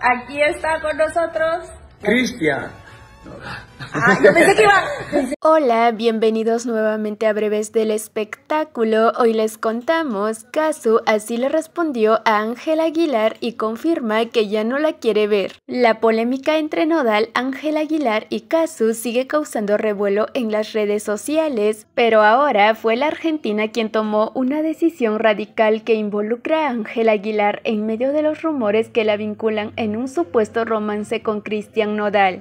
Aquí está con nosotros Cristian. Hola, bienvenidos nuevamente a Breves del Espectáculo. Hoy les contamos, Casu así le respondió a Ángela Aguilar y confirma que ya no la quiere ver. La polémica entre Nodal, Ángela Aguilar y Casu sigue causando revuelo en las redes sociales, pero ahora fue la Argentina quien tomó una decisión radical que involucra a Ángela Aguilar en medio de los rumores que la vinculan en un supuesto romance con Cristian Nodal.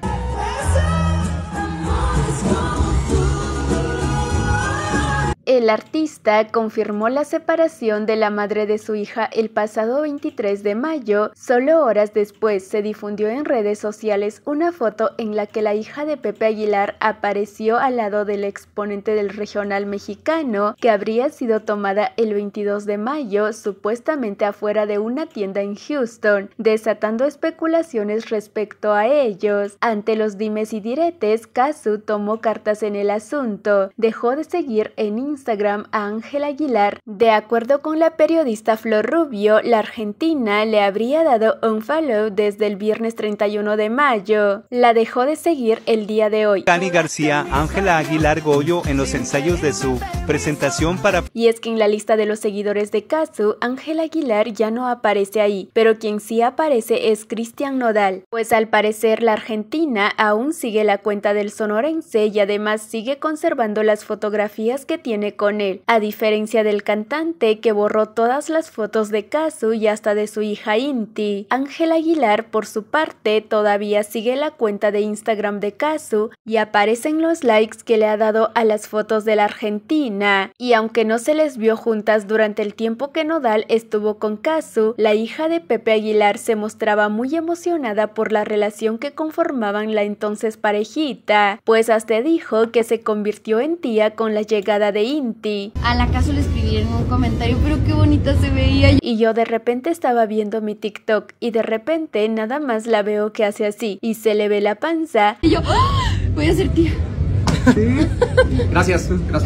el artista confirmó la separación de la madre de su hija el pasado 23 de mayo. Solo horas después se difundió en redes sociales una foto en la que la hija de Pepe Aguilar apareció al lado del exponente del regional mexicano que habría sido tomada el 22 de mayo supuestamente afuera de una tienda en Houston, desatando especulaciones respecto a ellos. Ante los dimes y diretes, Kazu tomó cartas en el asunto, dejó de seguir en Instagram a Ángela Aguilar. De acuerdo con la periodista Flor Rubio, la argentina le habría dado un follow desde el viernes 31 de mayo. La dejó de seguir el día de hoy. García, Ángela Aguilar Goyo en los ensayos de su presentación para... Y es que en la lista de los seguidores de Kazu, Ángela Aguilar ya no aparece ahí, pero quien sí aparece es Cristian Nodal, pues al parecer la argentina aún sigue la cuenta del sonorense y además sigue conservando las fotografías que tiene con él, a diferencia del cantante que borró todas las fotos de Kazu y hasta de su hija Inti. Ángel Aguilar, por su parte, todavía sigue la cuenta de Instagram de Kazu y aparecen los likes que le ha dado a las fotos de la Argentina. Y aunque no se les vio juntas durante el tiempo que Nodal estuvo con Kazu, la hija de Pepe Aguilar se mostraba muy emocionada por la relación que conformaban la entonces parejita, pues hasta dijo que se convirtió en tía con la llegada de Inti a la caso le escribieron un comentario, pero qué bonita se veía. Y yo de repente estaba viendo mi TikTok y de repente nada más la veo que hace así y se le ve la panza. Y yo, ¡Ah! voy a ser tía. ¿Sí? gracias, gracias.